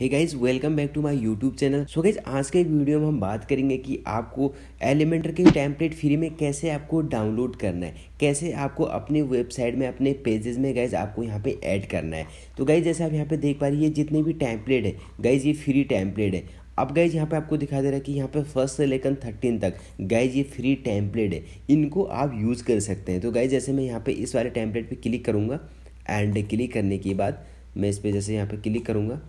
hey guys welcome back to my YouTube channel so guys आज के video में हम बात करेंगे कि आपको एलिमेंटर के टैंपलेट फ्री में कैसे आपको डाउनलोड करना है कैसे आपको अपने वेबसाइट में अपने पेजेस में गाइज आपको यहाँ पे ऐड करना है तो गाइज जैसे आप यहाँ पे देख पा रही है जितने भी टैंपलेट है गाइज ये फ्री टैंपलेट है अब गाइज यहाँ पे आपको दिखा दे रहा है कि यहाँ पे फर्स्ट से लेकर थर्टीन तक गाइज ये फ्री टैंपलेट है इनको आप यूज़ कर सकते हैं तो गाइज जैसे मैं यहाँ पे इस वाले टैंपलेट पे क्लिक करूँगा एंड क्लिक करने के बाद मैं इस पर जैसे यहाँ पे क्लिक करूँगा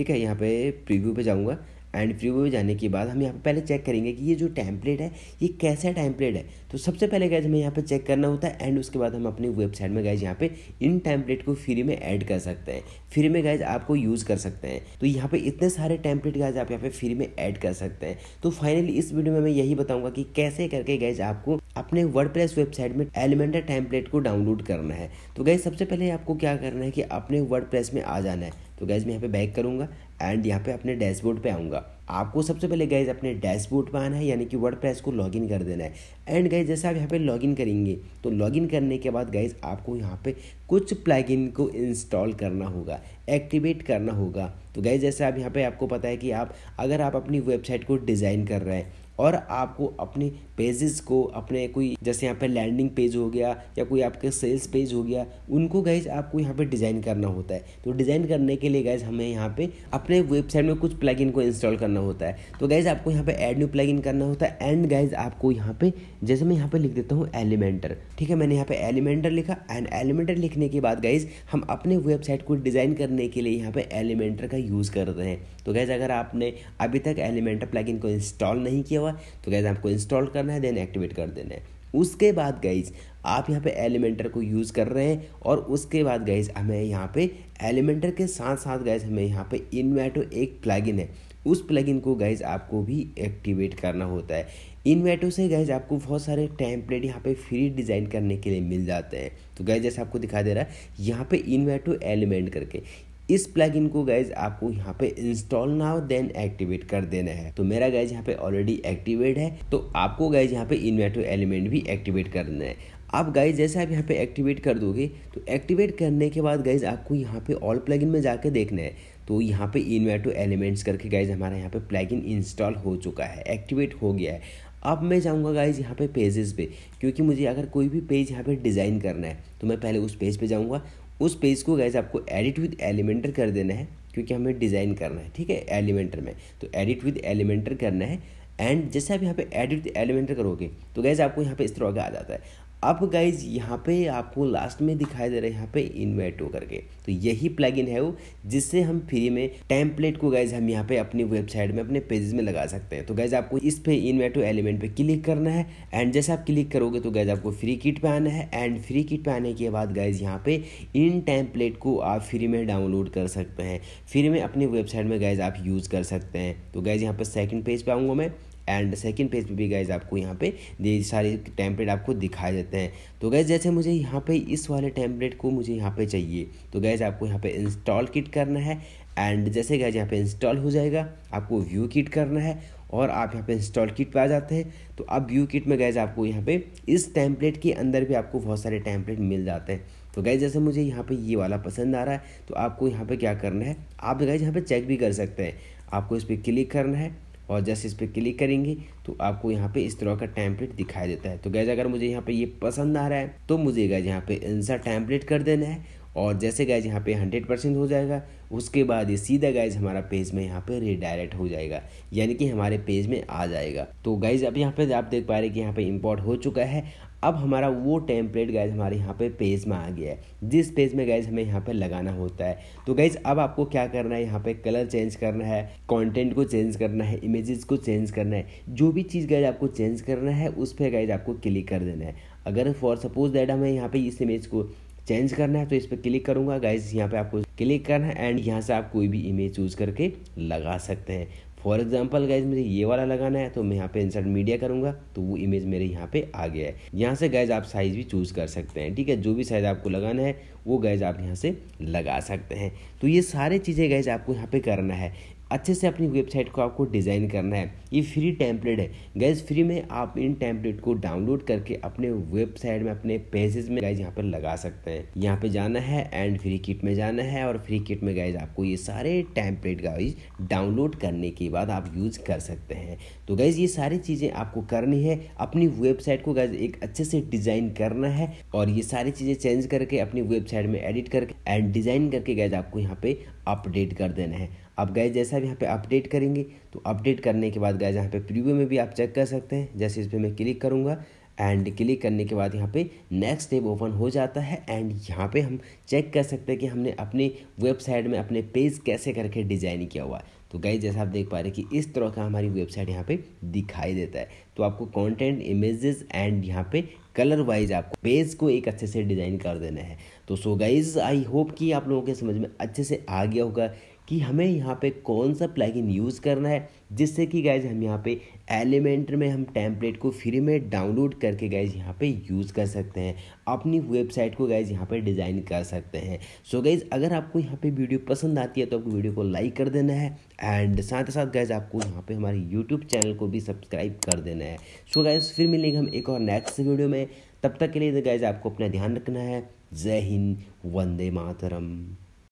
ठीक है यहाँ पे प्रीव्यू पे जाऊँगा एंड प्रीव्यू पे जाने के बाद हम यहाँ पे पहले चेक करेंगे कि ये जो टैंपलेट है ये कैसा टैंपलेट है तो सबसे पहले गैज हमें यहाँ पे चेक करना होता है एंड उसके बाद हम अपनी वेबसाइट में गैज यहाँ पे इन टैंपलेट को फ्री में ऐड कर सकते हैं फ्री में गैज आपको यूज़ कर सकते हैं तो यहाँ पे इतने सारे टैंपलेट गैज आप यहाँ पे फ्री में ऐड कर सकते हैं तो फाइनली इस वीडियो में मैं यही बताऊँगा कि कैसे करके गैज आपको अपने वर्ड वेबसाइट में एलिमेंटर टैंपलेट को डाउनलोड करना है तो गैज सबसे पहले आपको क्या करना है कि अपने वर्ड में आ जाना है तो गैज़ मैं यहाँ पे बैक करूँगा एंड यहाँ पे अपने डैशबोर्ड पे आऊँगा आपको सबसे पहले गैज़ अपने डैशबोर्ड पे आना है यानी कि वर्ड को लॉगिन कर देना है एंड गैज़ जैसे आप यहाँ पे लॉगिन करेंगे तो लॉगिन करने के बाद गैज़ आपको यहाँ पे कुछ प्लगइन को इंस्टॉल करना होगा एक्टिवेट करना होगा तो गैज़ जैसे आप यहाँ पे आपको पता है कि आप अगर आप अपनी वेबसाइट को डिज़ाइन कर रहे हैं और आपको अपने पेजेस को अपने कोई जैसे यहाँ पे लैंडिंग पेज हो गया या कोई आपके सेल्स पेज हो गया उनको गाइज आपको यहाँ पे डिज़ाइन करना होता है तो डिज़ाइन करने के लिए गाइज हमें यहाँ पे अपने वेबसाइट में कुछ प्लग को इंस्टॉल करना होता है तो गाइज आपको यहाँ पे एड न्यू प्लग करना होता है एंड गाइज आपको यहाँ पे जैसे मैं यहाँ पे लिख देता हूँ एलिमेंटर ठीक है मैंने यहाँ पे एलिमेंटर लिखा एंड एलिमेंटर लिखने के बाद गाइज हम अपने वेबसाइट को डिज़ाइन करने के लिए यहाँ पे एलिमेंटर का यूज़ कर रहे हैं तो गाइज अगर आपने अभी तक एलिमेंटर प्लग को इंस्टॉल नहीं किया हुआ हुआ है तो गैस आपको इंस्टॉल करना है देन एक्टिवेट कर देना है उसके बाद गाइज आप यहाँ पे एलिमेंटर को यूज़ कर रहे हैं और उसके बाद गाइज हमें यहाँ पे एलिमेंटर के साथ साथ गाइज हमें यहाँ पे इनवेटो एक प्लगइन है उस प्लगइन को गाइज आपको भी एक्टिवेट करना होता है इनवेटो से गाइज आपको बहुत सारे टैंपलेट यहाँ पे फ्री डिज़ाइन करने के लिए मिल जाते हैं तो गाइज जैसे आपको दिखा दे रहा है यहाँ पे इनवेटो एलिमेंट करके इस प्लगइन को गाइज आपको यहाँ पे इंस्टॉल ना देन एक्टिवेट कर देना है तो मेरा गाइज यहाँ पे ऑलरेडी एक्टिवेट है तो आपको गाइज यहाँ पे इन्वेटो एलिमेंट भी एक्टिवेट करना है आप गाइज जैसे आप यहाँ पे एक्टिवेट कर दोगे तो एक्टिवेट करने के बाद गाइज आपको यहाँ पे ऑल प्लगइन में जाके देखना है तो यहाँ पे इन्वेटो एलिमेंट्स करके गाइज हमारा यहाँ पे प्लगइन इंस्टॉल हो चुका है एक्टिवेट हो गया है अब मैं जाऊँगा गाइज यहाँ पे पेजेस पे क्योंकि मुझे अगर कोई भी पेज यहाँ पे डिज़ाइन करना है तो मैं पहले उस पेज पे जाऊंगा उस पेज को गैस आपको एडिट विद एलिमेंटर कर देना है क्योंकि हमें डिज़ाइन करना है ठीक है एलिमेंटर में तो एडिट विद एलिमेंटर करना है एंड जैसे आप यहाँ पे एडिट एलिमेंटर करोगे तो गैस आपको यहाँ पे इस तरह का आ जाता है अब गाइज यहाँ पे आपको लास्ट में दिखाई दे रहा है यहाँ पे इन्वेटो करके तो यही प्लगइन है वो जिससे हम फ्री में टेम्पलेट को गाइज हम यहाँ पे अपनी वेबसाइट में अपने पेजेस में लगा सकते हैं तो गाइज आपको इस पे इन्वेटो एलिमेंट पे क्लिक करना है एंड जैसे आप क्लिक करोगे तो गाइज आपको फ्री किट पे आना है एंड फ्री किट पे आने के बाद गाइज यहाँ पे इन टेम्पलेट को आप फ्री में डाउनलोड कर सकते हैं फ्री में अपनी वेबसाइट में गाइज आप यूज़ कर सकते हैं तो गाइज यहाँ पर सेकेंड पेज पर आऊँगा मैं एंड सेकेंड पेज पे भी गाइज आपको यहाँ पे ये सारे टेम्पलेट आपको दिखाए जाते हैं तो गैज़ जैसे मुझे यहाँ पे इस वाले टेम्पलेट को मुझे यहाँ पे चाहिए तो गैज़ आपको यहाँ पे इंस्टॉल किट करना है एंड जैसे गैज यहाँ पे इंस्टॉल हो जाएगा आपको व्यू किट करना है और आप यहाँ पे इंस्टॉल किट पे आ जाते हैं तो अब व्यू किट में गैज आपको यहाँ पे इस टेम्पलेट के अंदर भी आपको बहुत सारे टेम्पलेट मिल जाते हैं तो गैज जैसे मुझे यहाँ पे ये वाला पसंद आ रहा है तो आपको यहाँ पे क्या करना है आप गैज यहाँ पे चेक भी कर सकते हैं आपको इस पर क्लिक करना है और जैसे इस पर क्लिक करेंगे तो आपको यहाँ पे इस तरह का टैंपलेट दिखाई देता है तो गैज अगर मुझे यहाँ पे ये पसंद आ रहा है तो मुझे गैज यहाँ पे इंसर टैंपलेट कर देना है और जैसे गैज यहाँ पे हंड्रेड परसेंट हो जाएगा उसके बाद ये सीधा गैज हमारा पेज में यहाँ पे रिडायरेक्ट हो जाएगा यानी कि हमारे पेज में आ जाएगा तो गैज अब यहाँ पे आप देख पा रहे हैं कि यहाँ पे इम्पोर्ट हो चुका है अब हमारा वो टेम्पलेट गैज हमारे यहाँ पे पेज में आ गया है जिस पेज में गैज हमें यहाँ पे लगाना होता है तो गैज अब आपको क्या करना है यहाँ पे कलर चेंज करना है कंटेंट को चेंज करना है इमेजेस को चेंज करना है जो भी चीज़ गैज आपको चेंज करना है उस पर गैज आपको क्लिक कर देना है अगर फॉर सपोज दैट हमें यहाँ पे इस इमेज को चेंज करना है तो इस पर क्लिक करूँगा गाइज यहाँ पे आपको क्लिक करना है एंड यहाँ से आप कोई भी इमेज चूज करके लगा सकते हैं फॉर एग्जाम्पल गाइज मुझे ये वाला लगाना है तो मैं यहाँ पे इंसर्ट मीडिया करूंगा तो वो इमेज मेरे यहाँ पे आ गया है यहाँ से गाइज आप साइज़ भी चूज़ कर सकते हैं ठीक है जो भी साइज़ आपको लगाना है वो गैज आप यहाँ से लगा सकते हैं तो ये सारे चीज़ें गैज आपको यहाँ पे करना है अच्छे से अपनी वेबसाइट को आपको डिज़ाइन करना है ये फ्री टैंपलेट है गैस फ्री में आप इन टैंपलेट को डाउनलोड करके अपने वेबसाइट में अपने पेजेस में गैस यहाँ पर लगा सकते हैं यहाँ पे जाना है एंड फ्री किट में जाना है और फ्री किट में गैस आपको ये सारे टैंपलेट गाइज डाउनलोड करने के बाद आप यूज़ कर सकते हैं तो गैस ये सारी चीज़ें आपको करनी है अपनी वेबसाइट को गैस एक अच्छे से डिज़ाइन करना है और ये सारी चीज़ें चेंज करके अपनी वेबसाइट में एडिट करके एंड डिज़ाइन करके गैज आपको यहाँ पे अपडेट कर देना है अब गए जैसा सर यहाँ पे अपडेट करेंगे तो अपडेट करने के बाद गैज यहाँ पे प्रीव्यू में भी आप चेक कर सकते हैं जैसे इस पर मैं क्लिक करूँगा एंड क्लिक करने के बाद यहाँ पे नेक्स्ट टेब ओपन हो जाता है एंड यहाँ पे हम चेक कर सकते हैं कि हमने अपने वेबसाइट में अपने पेज कैसे करके डिज़ाइन किया हुआ है तो गाइज जैसा आप देख पा रहे हैं कि इस तरह का हमारी वेबसाइट यहाँ पे दिखाई देता है तो आपको कंटेंट इमेजेस एंड यहाँ पे कलर वाइज आपको पेज को एक अच्छे से डिज़ाइन कर देना है तो सो गाइज आई होप कि आप लोगों के समझ में अच्छे से आ गया होगा कि हमें यहाँ पे कौन सा प्लगइन यूज़ करना है जिससे कि गैज हम यहाँ पे एलिमेंटर में हम टेम्पलेट को फ्री में डाउनलोड करके गैज यहाँ पे यूज़ कर सकते हैं अपनी वेबसाइट को गाइज यहाँ पे डिज़ाइन कर सकते हैं सो so गाइज अगर आपको यहाँ पे वीडियो पसंद आती है तो आपको वीडियो को लाइक कर देना है एंड साथ ही साथ गैज आपको यहाँ पर हमारे यूट्यूब चैनल को भी सब्सक्राइब कर देना है सो so गाइज फिर मिलेंगे हम एक और नेक्स्ट वीडियो में तब तक के लिए गाइज तो आपको अपना ध्यान रखना है जय हिंद वंदे मातरम